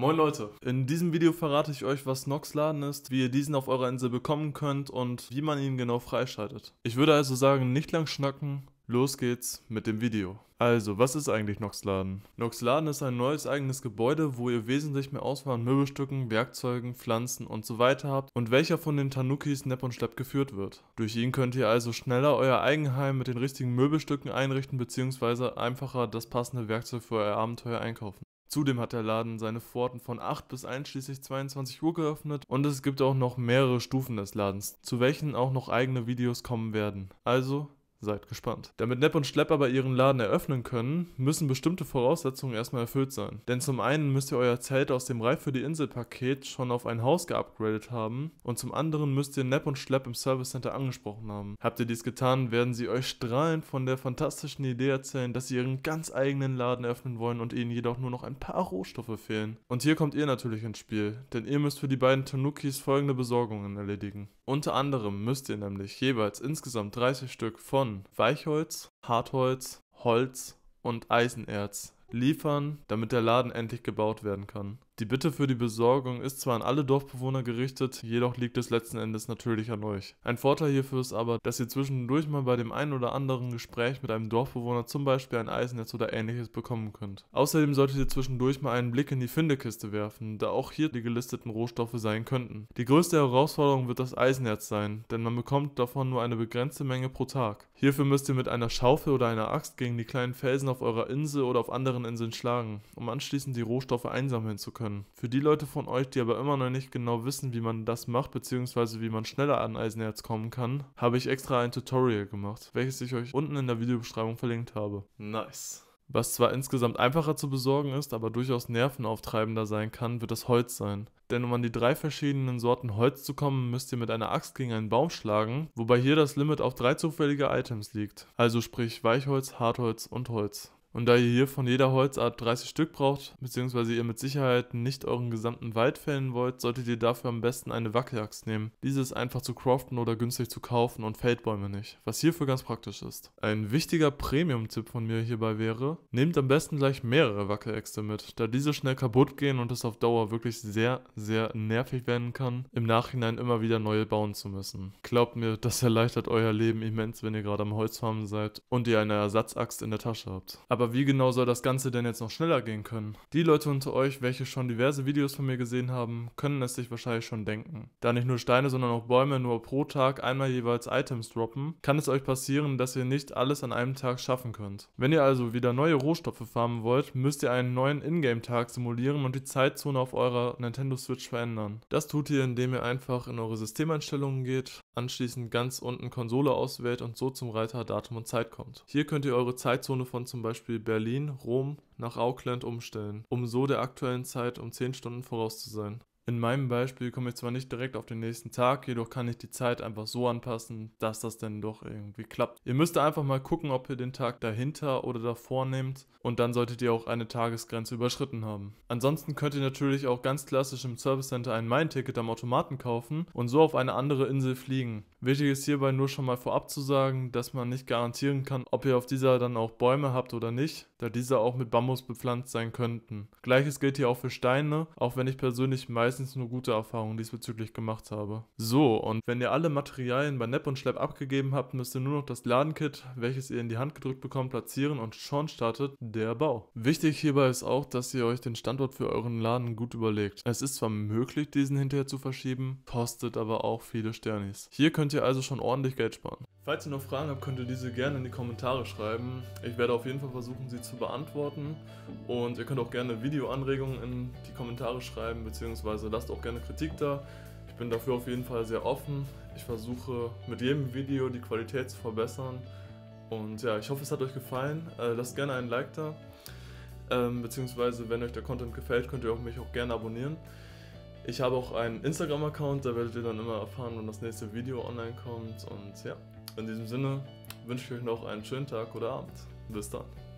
Moin Leute, in diesem Video verrate ich euch, was Nox Laden ist, wie ihr diesen auf eurer Insel bekommen könnt und wie man ihn genau freischaltet. Ich würde also sagen, nicht lang schnacken, los geht's mit dem Video. Also, was ist eigentlich Nox Laden? Nox Laden ist ein neues eigenes Gebäude, wo ihr wesentlich mehr Auswahl an Möbelstücken, Werkzeugen, Pflanzen und so weiter habt und welcher von den Tanukis Nepp und Schlepp geführt wird. Durch ihn könnt ihr also schneller euer Eigenheim mit den richtigen Möbelstücken einrichten bzw. einfacher das passende Werkzeug für euer Abenteuer einkaufen. Zudem hat der Laden seine Pforten von 8 bis einschließlich 22 Uhr geöffnet und es gibt auch noch mehrere Stufen des Ladens, zu welchen auch noch eigene Videos kommen werden. Also Seid gespannt. Damit Nepp und Schlepp aber ihren Laden eröffnen können, müssen bestimmte Voraussetzungen erstmal erfüllt sein. Denn zum einen müsst ihr euer Zelt aus dem Reif für die Insel Paket schon auf ein Haus geupgradet haben und zum anderen müsst ihr Nepp und Schlepp im Service Center angesprochen haben. Habt ihr dies getan, werden sie euch strahlend von der fantastischen Idee erzählen, dass sie ihren ganz eigenen Laden eröffnen wollen und ihnen jedoch nur noch ein paar Rohstoffe fehlen. Und hier kommt ihr natürlich ins Spiel, denn ihr müsst für die beiden Tanukis folgende Besorgungen erledigen. Unter anderem müsst ihr nämlich jeweils insgesamt 30 Stück von von Weichholz, Hartholz, Holz und Eisenerz liefern, damit der Laden endlich gebaut werden kann die Bitte für die Besorgung ist zwar an alle Dorfbewohner gerichtet, jedoch liegt es letzten Endes natürlich an euch. Ein Vorteil hierfür ist aber, dass ihr zwischendurch mal bei dem einen oder anderen Gespräch mit einem Dorfbewohner zum Beispiel ein Eisennetz oder ähnliches bekommen könnt. Außerdem solltet ihr zwischendurch mal einen Blick in die Findekiste werfen, da auch hier die gelisteten Rohstoffe sein könnten. Die größte Herausforderung wird das Eisenerz sein, denn man bekommt davon nur eine begrenzte Menge pro Tag. Hierfür müsst ihr mit einer Schaufel oder einer Axt gegen die kleinen Felsen auf eurer Insel oder auf anderen Inseln schlagen, um anschließend die Rohstoffe einsammeln zu können können. Für die Leute von euch, die aber immer noch nicht genau wissen, wie man das macht, beziehungsweise wie man schneller an Eisenerz kommen kann, habe ich extra ein Tutorial gemacht, welches ich euch unten in der Videobeschreibung verlinkt habe. Nice. Was zwar insgesamt einfacher zu besorgen ist, aber durchaus nervenauftreibender sein kann, wird das Holz sein. Denn um an die drei verschiedenen Sorten Holz zu kommen, müsst ihr mit einer Axt gegen einen Baum schlagen, wobei hier das Limit auf drei zufällige Items liegt. Also sprich Weichholz, Hartholz und Holz. Und da ihr hier von jeder Holzart 30 Stück braucht, beziehungsweise ihr mit Sicherheit nicht euren gesamten Wald fällen wollt, solltet ihr dafür am besten eine Wackelachs nehmen. Diese ist einfach zu craften oder günstig zu kaufen und fällt Bäume nicht, was hierfür ganz praktisch ist. Ein wichtiger Premium-Tipp von mir hierbei wäre, nehmt am besten gleich mehrere Wackeläxte mit, da diese schnell kaputt gehen und es auf Dauer wirklich sehr, sehr nervig werden kann, im Nachhinein immer wieder neue bauen zu müssen. Glaubt mir, das erleichtert euer Leben immens, wenn ihr gerade am Holzfarmen seid und ihr eine Ersatzaxt in der Tasche habt. Aber aber wie genau soll das Ganze denn jetzt noch schneller gehen können? Die Leute unter euch, welche schon diverse Videos von mir gesehen haben, können es sich wahrscheinlich schon denken. Da nicht nur Steine, sondern auch Bäume nur pro Tag einmal jeweils Items droppen, kann es euch passieren, dass ihr nicht alles an einem Tag schaffen könnt. Wenn ihr also wieder neue Rohstoffe farmen wollt, müsst ihr einen neuen Ingame-Tag simulieren und die Zeitzone auf eurer Nintendo Switch verändern. Das tut ihr, indem ihr einfach in eure Systemeinstellungen geht, anschließend ganz unten Konsole auswählt und so zum Reiter Datum und Zeit kommt. Hier könnt ihr eure Zeitzone von zum Beispiel Berlin, Rom nach Auckland umstellen, um so der aktuellen Zeit um 10 Stunden voraus zu sein in meinem Beispiel komme ich zwar nicht direkt auf den nächsten Tag, jedoch kann ich die Zeit einfach so anpassen, dass das denn doch irgendwie klappt. Ihr müsst einfach mal gucken, ob ihr den Tag dahinter oder davor nehmt und dann solltet ihr auch eine Tagesgrenze überschritten haben. Ansonsten könnt ihr natürlich auch ganz klassisch im Service Center ein Mein-Ticket am Automaten kaufen und so auf eine andere Insel fliegen. Wichtig ist hierbei nur schon mal vorab zu sagen, dass man nicht garantieren kann, ob ihr auf dieser dann auch Bäume habt oder nicht, da diese auch mit Bambus bepflanzt sein könnten. Gleiches gilt hier auch für Steine, auch wenn ich persönlich meist meistens nur gute Erfahrungen diesbezüglich gemacht habe. So, und wenn ihr alle Materialien bei Nepp und Schlepp abgegeben habt, müsst ihr nur noch das Ladenkit, welches ihr in die Hand gedrückt bekommt, platzieren und schon startet der Bau. Wichtig hierbei ist auch, dass ihr euch den Standort für euren Laden gut überlegt. Es ist zwar möglich, diesen hinterher zu verschieben, kostet aber auch viele Sternis. Hier könnt ihr also schon ordentlich Geld sparen. Falls ihr noch Fragen habt, könnt ihr diese gerne in die Kommentare schreiben. Ich werde auf jeden Fall versuchen, sie zu beantworten. Und ihr könnt auch gerne Videoanregungen in die Kommentare schreiben, beziehungsweise lasst auch gerne Kritik da. Ich bin dafür auf jeden Fall sehr offen. Ich versuche mit jedem Video die Qualität zu verbessern. Und ja, ich hoffe, es hat euch gefallen. Äh, lasst gerne einen Like da. Ähm, beziehungsweise, wenn euch der Content gefällt, könnt ihr mich auch gerne abonnieren. Ich habe auch einen Instagram-Account, da werdet ihr dann immer erfahren, wann das nächste Video online kommt. Und ja. In diesem Sinne wünsche ich euch noch einen schönen Tag oder Abend. Bis dann.